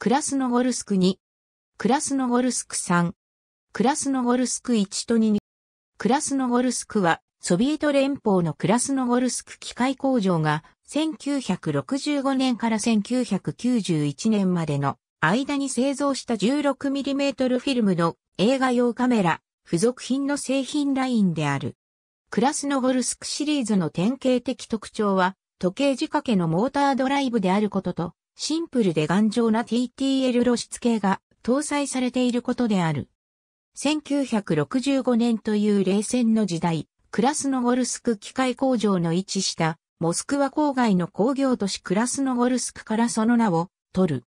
クラスノゴルスク2、クラスノゴルスク3、クラスノゴルスク1と2、クラスノゴルスクは、ソビエト連邦のクラスノゴルスク機械工場が、1965年から1991年までの間に製造した 16mm フィルムの映画用カメラ、付属品の製品ラインである。クラスノゴルスクシリーズの典型的特徴は、時計仕掛けのモータードライブであることと、シンプルで頑丈な TTL 露出系が搭載されていることである。1965年という冷戦の時代、クラスノゴルスク機械工場の位置したモスクワ郊外の工業都市クラスノゴルスクからその名を取る。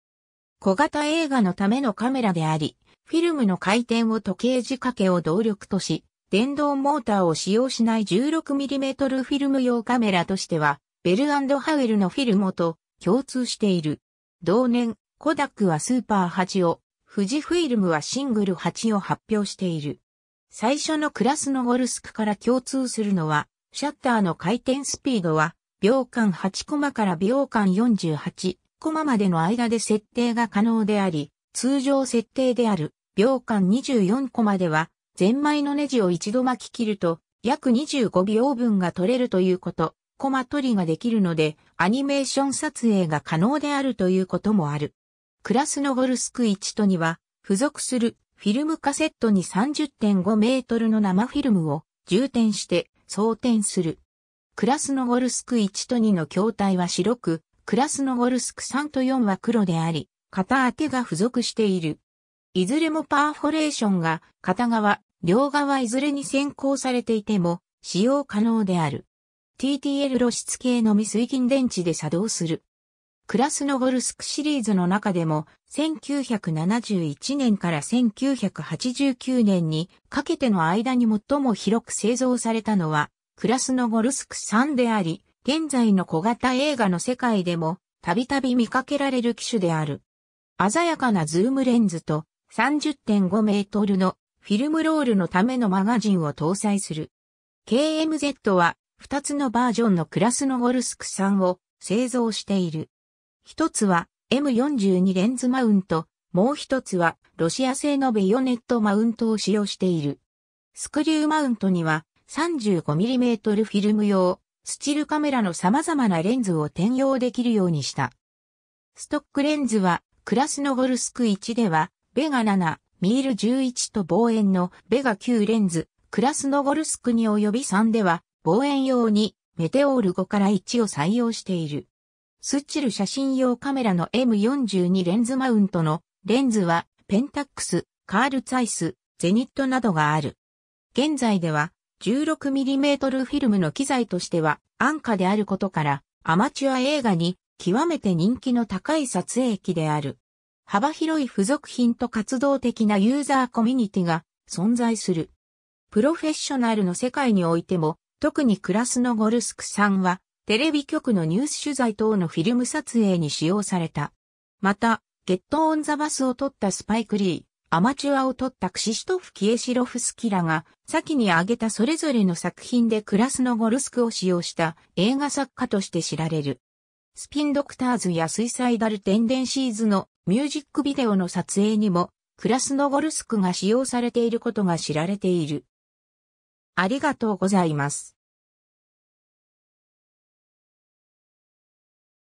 小型映画のためのカメラであり、フィルムの回転を時計仕掛けを動力とし、電動モーターを使用しない 16mm フィルム用カメラとしては、ベルハウエルのフィルモと共通している。同年、コダックはスーパー8を、富士フィルムはシングル8を発表している。最初のクラスのゴルスクから共通するのは、シャッターの回転スピードは、秒間8コマから秒間48コマまでの間で設定が可能であり、通常設定である秒間24コマでは、ゼンマイのネジを一度巻き切ると、約25秒分が取れるということ。コマ取りができるので、アニメーション撮影が可能であるということもある。クラスノゴルスク1とには、付属するフィルムカセットに30.5メートルの生フィルムを充填して装填する。クラスノゴルスク1と2の筐体は白く、クラスノゴルスク3と4は黒であり、片当てが付属している。いずれもパーフォレーションが片側、両側いずれに先行されていても使用可能である。TTL 露出系のみ水銀電池で作動する。クラスノゴルスクシリーズの中でも、1971年から1989年にかけての間に最も広く製造されたのは、クラスノゴルスク3であり、現在の小型映画の世界でも、たびたび見かけられる機種である。鮮やかなズームレンズと30.5メートルのフィルムロールのためのマガジンを搭載する。KMZ は2つのバージョンのクラスノゴルスク3を製造している。1つは M42 レンズマウント、もう1つはロシア製のベヨネットマウントを使用している。スクリューマウントには 35mm フィルム用、スチルカメラの様々なレンズを転用できるようにした。ストックレンズは、クラスノゴルスク1では、ベガ7、ミール11と望遠のベガ9レンズ、クラスノゴルスクに及び3では、望遠用にメテオール5から1を採用している。スッチル写真用カメラの M42 レンズマウントのレンズはペンタックス、カールツァイス、ゼニットなどがある。現在では 16mm フィルムの機材としては安価であることからアマチュア映画に極めて人気の高い撮影機である。幅広い付属品と活動的なユーザーコミュニティが存在する。プロフェッショナルの世界においても特にクラスノゴルスク産は、テレビ局のニュース取材等のフィルム撮影に使用された。また、ゲットオンザバスを撮ったスパイクリー、アマチュアを撮ったクシシトフ・キエシロフスキラが、先に挙げたそれぞれの作品でクラスノゴルスクを使用した映画作家として知られる。スピンドクターズや水彩ダルテンデンシーズのミュージックビデオの撮影にも、クラスノゴルスクが使用されていることが知られている。ありがとうございます。